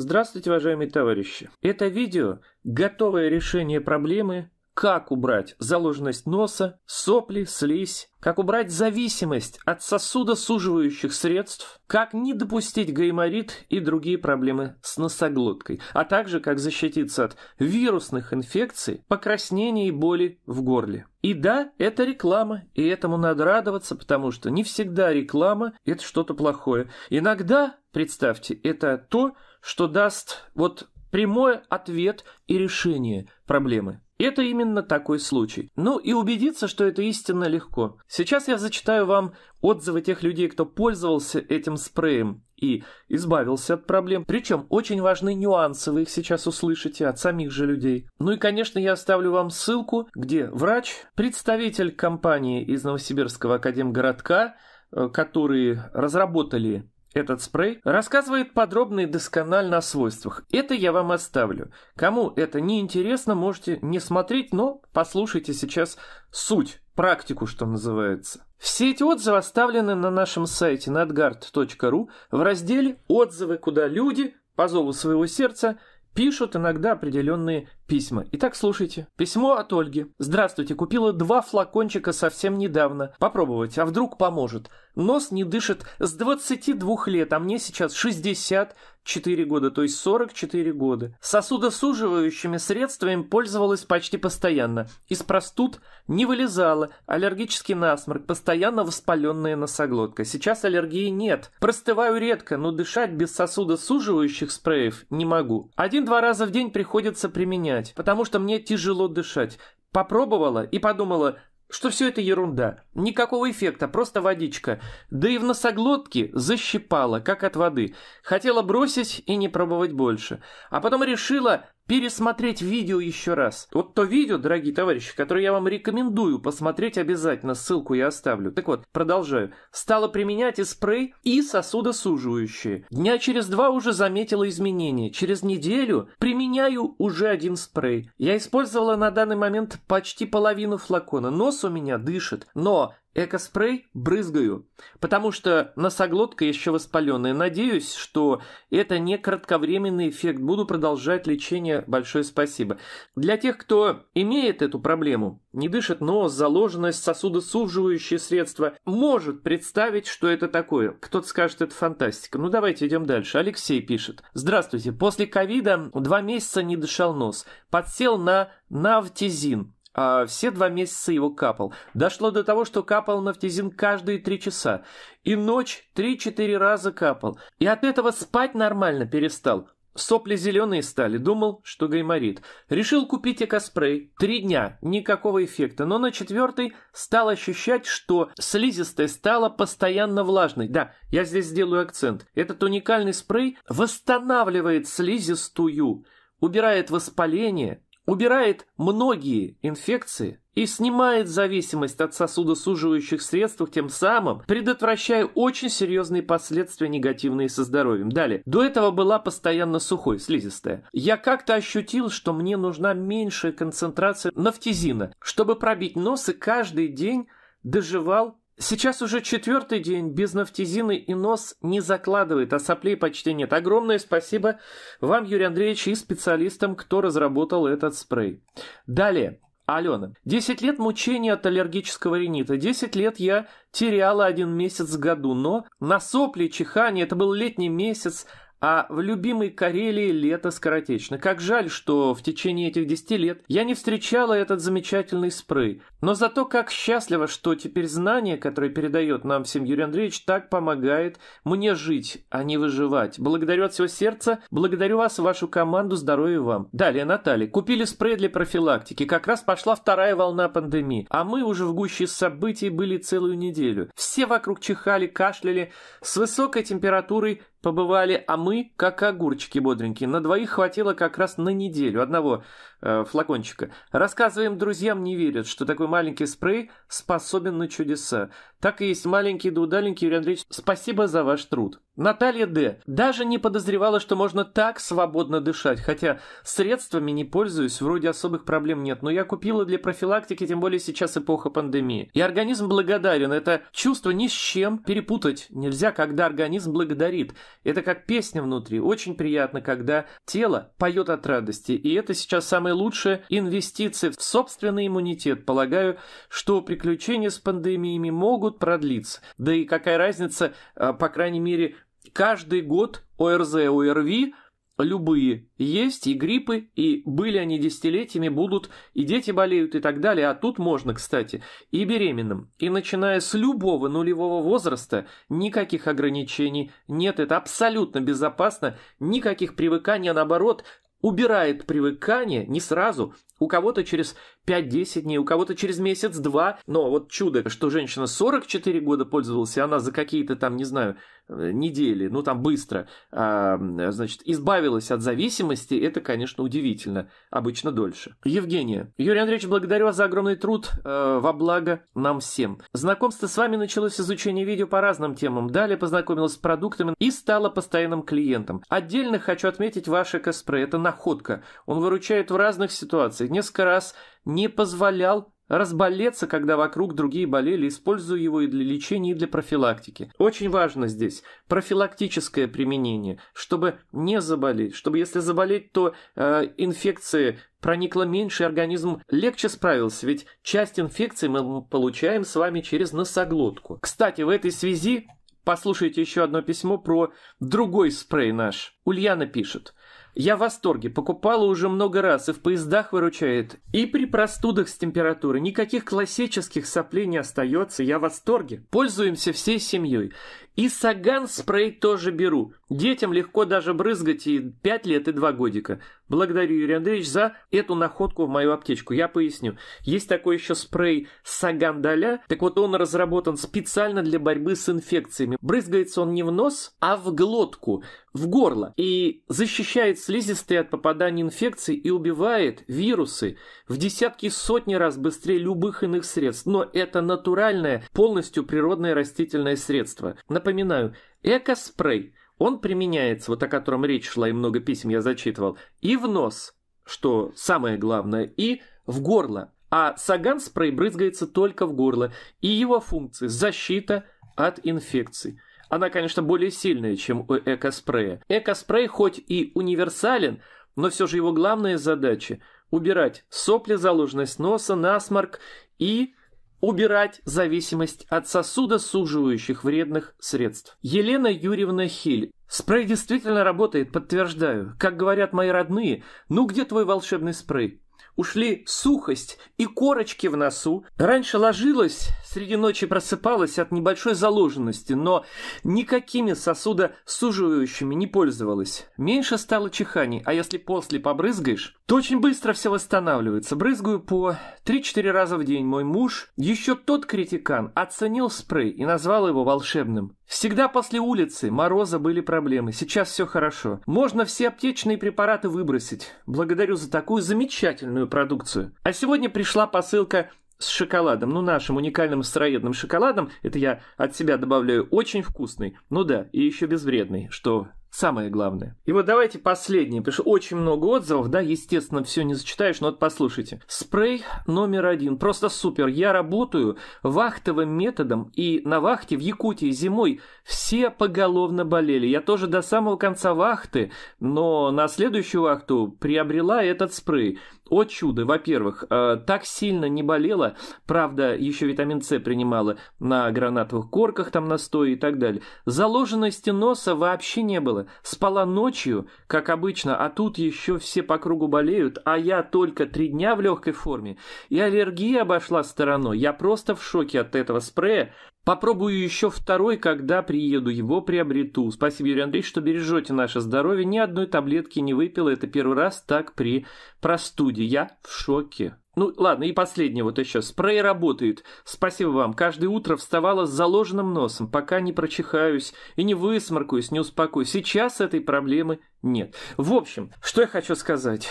Здравствуйте, уважаемые товарищи! Это видео – готовое решение проблемы как убрать заложенность носа, сопли, слизь, как убрать зависимость от сосудосуживающих средств, как не допустить гайморит и другие проблемы с носоглоткой, а также как защититься от вирусных инфекций, покраснений и боли в горле. И да, это реклама, и этому надо радоваться, потому что не всегда реклама – это что-то плохое. Иногда, представьте, это то, что даст вот прямой ответ и решение проблемы. Это именно такой случай. Ну и убедиться, что это истинно легко. Сейчас я зачитаю вам отзывы тех людей, кто пользовался этим спреем и избавился от проблем. Причем очень важные нюансы, вы их сейчас услышите от самих же людей. Ну и, конечно, я оставлю вам ссылку, где врач, представитель компании из Новосибирского академгородка, э, которые разработали этот спрей рассказывает подробно и досконально о свойствах. Это я вам оставлю. Кому это не интересно, можете не смотреть, но послушайте сейчас суть, практику, что называется. Все эти отзывы оставлены на нашем сайте nadgard.ru в разделе «Отзывы, куда люди» по зову своего сердца пишут иногда определенные Письма. Итак, слушайте. Письмо от Ольги. Здравствуйте, купила два флакончика совсем недавно. Попробовать, а вдруг поможет. Нос не дышит с 22 лет, а мне сейчас 64 года, то есть 44 года. Сосудосуживающими средствами пользовалась почти постоянно. Из простуд не вылезала, аллергический насморк, постоянно воспаленная носоглотка. Сейчас аллергии нет. Простываю редко, но дышать без сосудосуживающих спреев не могу. Один-два раза в день приходится применять понять, потому что мне тяжело дышать. Попробовала и подумала, что все это ерунда. Никакого эффекта, просто водичка. Да и в носоглотке защипала, как от воды. Хотела бросить и не пробовать больше. А потом решила, пересмотреть видео еще раз. Вот то видео, дорогие товарищи, которое я вам рекомендую посмотреть обязательно, ссылку я оставлю. Так вот, продолжаю. Стала применять и спрей, и сосудосуживающие. Дня через два уже заметила изменения. Через неделю применяю уже один спрей. Я использовала на данный момент почти половину флакона. Нос у меня дышит, но Экоспрей брызгаю, потому что носоглотка еще воспаленная. Надеюсь, что это не кратковременный эффект. Буду продолжать лечение. Большое спасибо. Для тех, кто имеет эту проблему, не дышит нос, заложенность, сосудосуживающие средства, может представить, что это такое. Кто-то скажет, это фантастика. Ну давайте идем дальше. Алексей пишет. Здравствуйте. После ковида два месяца не дышал нос. Подсел на навтизин а все два месяца его капал. Дошло до того, что капал нафтизин каждые три часа. И ночь три-четыре раза капал. И от этого спать нормально перестал. Сопли зеленые стали, думал, что гайморит. Решил купить экоспрей. Три дня, никакого эффекта, но на четвертый стал ощущать, что слизистая стала постоянно влажной. Да, я здесь сделаю акцент. Этот уникальный спрей восстанавливает слизистую, убирает воспаление, убирает многие инфекции и снимает зависимость от сосудосуживающих средств, тем самым предотвращая очень серьезные последствия негативные со здоровьем. Далее. До этого была постоянно сухой, слизистая. Я как-то ощутил, что мне нужна меньшая концентрация нафтизина, чтобы пробить нос и каждый день доживал Сейчас уже четвертый день без нафтизины и нос не закладывает, а соплей почти нет. Огромное спасибо вам, Юрий Андреевич, и специалистам, кто разработал этот спрей. Далее. Алена. 10 лет мучений от аллергического ринита. 10 лет я теряла один месяц в году, но на сопли, чихание, это был летний месяц, а в любимой Карелии лето скоротечно. Как жаль, что в течение этих десяти лет я не встречала этот замечательный спрей. Но зато как счастливо, что теперь знание, которое передает нам всем Юрий Андреевич, так помогает мне жить, а не выживать. Благодарю от всего сердца, благодарю вас, и вашу команду, здоровья вам. Далее, Наталья. Купили спрей для профилактики. Как раз пошла вторая волна пандемии. А мы уже в гуще событий были целую неделю. Все вокруг чихали, кашляли. С высокой температурой побывали, а мы, как огурчики бодренькие, на двоих хватило как раз на неделю одного Э, флакончика. Рассказываем друзьям, не верят, что такой маленький спрей способен на чудеса. Так и есть маленький да удаленький Юрий Андреевич. Спасибо за ваш труд. Наталья Д. Даже не подозревала, что можно так свободно дышать, хотя средствами не пользуюсь, вроде особых проблем нет, но я купила для профилактики, тем более сейчас эпоха пандемии. И организм благодарен, это чувство ни с чем перепутать нельзя, когда организм благодарит. Это как песня внутри, очень приятно, когда тело поет от радости, и это сейчас самое самой лучшей инвестиции в собственный иммунитет. Полагаю, что приключения с пандемиями могут продлиться. Да и какая разница, а, по крайней мере, каждый год ОРЗ, ОРВИ любые есть, и гриппы, и были они десятилетиями, будут, и дети болеют, и так далее. А тут можно, кстати, и беременным. И начиная с любого нулевого возраста, никаких ограничений нет, это абсолютно безопасно, никаких привыканий, а наоборот, убирает привыкание не сразу, у кого-то через 5-10 дней, у кого-то через месяц-два. Но вот чудо, что женщина 44 года пользовалась, и она за какие-то там, не знаю, э, недели, ну там быстро, а, значит, избавилась от зависимости, это, конечно, удивительно. Обычно дольше. Евгения. Юрий Андреевич, благодарю вас за огромный труд. Э, во благо нам всем. Знакомство с вами началось изучение видео по разным темам. Далее познакомилась с продуктами и стала постоянным клиентом. Отдельно хочу отметить ваше косплей. Это находка. Он выручает в разных ситуациях. Несколько раз не позволял разболеться, когда вокруг другие болели, использую его и для лечения, и для профилактики. Очень важно здесь профилактическое применение, чтобы не заболеть, чтобы если заболеть, то э, инфекции проникло меньше, и организм легче справился, ведь часть инфекции мы получаем с вами через носоглотку. Кстати, в этой связи послушайте еще одно письмо про другой спрей наш. Ульяна пишет. Я в восторге, покупала уже много раз и в поездах выручает. И при простудах с температурой никаких классических соплей не остается, я в восторге. Пользуемся всей семьей. И саган спрей тоже беру. Детям легко даже брызгать и 5 лет, и 2 годика. Благодарю, Юрий Андреевич, за эту находку в мою аптечку. Я поясню. Есть такой еще спрей Сагандаля. Так вот, он разработан специально для борьбы с инфекциями. Брызгается он не в нос, а в глотку, в горло. И защищает слизистые от попадания инфекций и убивает вирусы в десятки сотни раз быстрее любых иных средств. Но это натуральное, полностью природное растительное средство. Напоминаю, экоспрей – он применяется, вот о котором речь шла, и много писем я зачитывал, и в нос, что самое главное, и в горло. А саган спрей брызгается только в горло, и его функция – защита от инфекций. Она, конечно, более сильная, чем у экоспрея. Экоспрей хоть и универсален, но все же его главная задача – убирать сопли, заложенность носа, насморк и Убирать зависимость от сосудосуживающих вредных средств. Елена Юрьевна Хиль. Спрей действительно работает, подтверждаю. Как говорят мои родные, ну где твой волшебный спрей? Ушли сухость и корочки в носу. Раньше ложилась, среди ночи просыпалась от небольшой заложенности, но никакими сосудосуживающими не пользовалась. Меньше стало чиханий, а если после побрызгаешь, то очень быстро все восстанавливается. Брызгаю по 3-4 раза в день. Мой муж, еще тот критикан, оценил спрей и назвал его волшебным. Всегда после улицы, мороза были проблемы. Сейчас все хорошо. Можно все аптечные препараты выбросить. Благодарю за такую замечательную продукцию. А сегодня пришла посылка с шоколадом, ну нашим уникальным сыроедным шоколадом, это я от себя добавляю, очень вкусный, ну да, и еще безвредный, что самое главное. И вот давайте последнее, потому что очень много отзывов, да, естественно, все не зачитаешь, но вот послушайте. Спрей номер один, просто супер. Я работаю вахтовым методом, и на вахте в Якутии зимой все поголовно болели. Я тоже до самого конца вахты, но на следующую вахту приобрела этот спрей. О чудо, во-первых, э, так сильно не болела, правда, еще витамин С принимала на гранатовых корках там настой и так далее. Заложенности носа вообще не было. Спала ночью, как обычно, а тут еще все по кругу болеют, а я только три дня в легкой форме. И аллергия обошла стороной. Я просто в шоке от этого спрея. Попробую еще второй, когда приеду, его приобрету. Спасибо, Юрий Андреевич, что бережете наше здоровье. Ни одной таблетки не выпила, это первый раз так при простуде. Я в шоке. Ну, ладно, и последнее вот еще. Спрей работает. Спасибо вам. Каждое утро вставала с заложенным носом, пока не прочихаюсь и не высморкаюсь, не успокоюсь. Сейчас этой проблемы нет. В общем, что я хочу сказать.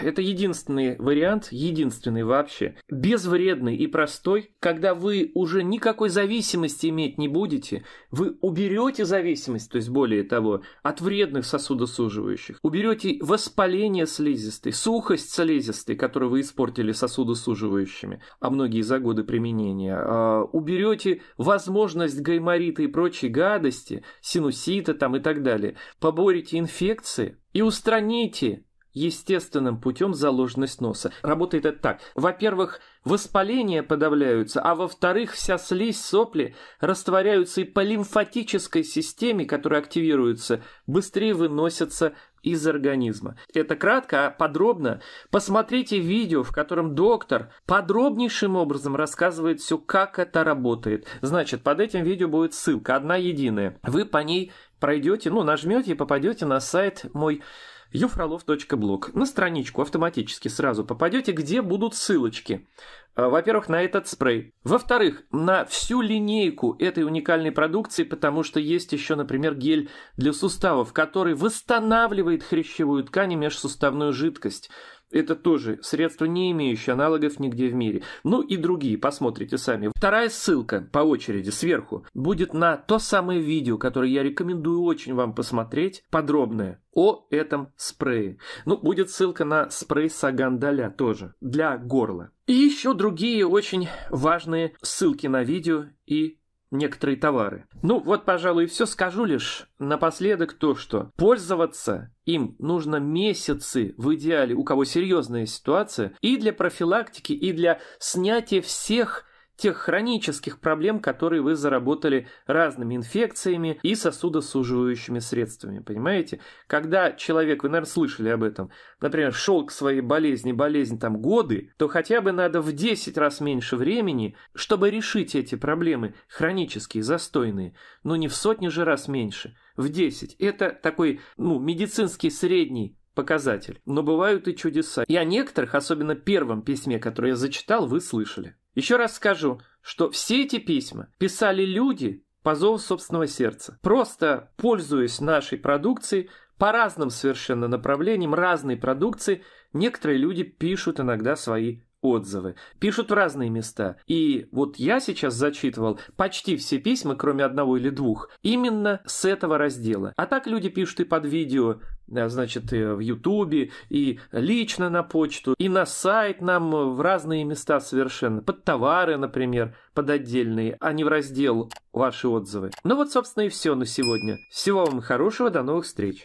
Это единственный вариант, единственный вообще, безвредный и простой, когда вы уже никакой зависимости иметь не будете, вы уберете зависимость, то есть более того, от вредных сосудосуживающих, уберете воспаление слизистой, сухость слизистой, которую вы испортили со сосудосуживающими, а многие за годы применения, а, уберете возможность гайморита и прочей гадости, синусита там и так далее, поборете инфекции и устраните естественным путем заложенность носа. Работает это так. Во-первых, воспаления подавляются, а во-вторых, вся слизь, сопли растворяются и по лимфатической системе, которая активируется, быстрее выносятся из организма. Это кратко, а подробно посмотрите видео, в котором доктор подробнейшим образом рассказывает все, как это работает. Значит, под этим видео будет ссылка, одна единая. Вы по ней пройдете, ну, нажмете и попадете на сайт мой юфролов.блог. На страничку автоматически сразу попадете, где будут ссылочки. Э, во-первых, на этот спрей. Во-вторых, на всю линейку этой уникальной продукции, потому что есть еще, например, гель для суставов, который восстанавливает хрящевую ткань и межсуставную жидкость. Это тоже средство, не имеющее аналогов нигде в мире. Ну и другие, посмотрите сами. Вторая ссылка по очереди сверху будет на то самое видео, которое я рекомендую очень вам посмотреть, подробное о этом спрее. Ну, будет ссылка на спрей Сагандаля тоже для горла. И еще другие очень важные ссылки на видео и некоторые товары. Ну вот, пожалуй, и все. Скажу лишь напоследок то, что пользоваться им нужно месяцы в идеале, у кого серьезная ситуация, и для профилактики, и для снятия всех тех хронических проблем, которые вы заработали разными инфекциями и сосудосуживающими средствами, понимаете? Когда человек, вы, наверное, слышали об этом, например, шел к своей болезни, болезнь там годы, то хотя бы надо в 10 раз меньше времени, чтобы решить эти проблемы, хронические, застойные, но не в сотни же раз меньше, в 10. Это такой, ну, медицинский средний показатель. Но бывают и чудеса. И о некоторых, особенно первом письме, которое я зачитал, вы слышали. Еще раз скажу, что все эти письма писали люди по зову собственного сердца, просто пользуясь нашей продукцией по разным совершенно направлениям, разной продукции, некоторые люди пишут иногда свои отзывы. Пишут в разные места. И вот я сейчас зачитывал почти все письма, кроме одного или двух, именно с этого раздела. А так люди пишут и под видео, э, значит, э, в Ютубе, и лично на почту, и на сайт нам в разные места совершенно. Под товары, например, под отдельные, а не в раздел «Ваши отзывы». Ну вот, собственно, и все на сегодня. Всего вам хорошего, до новых встреч.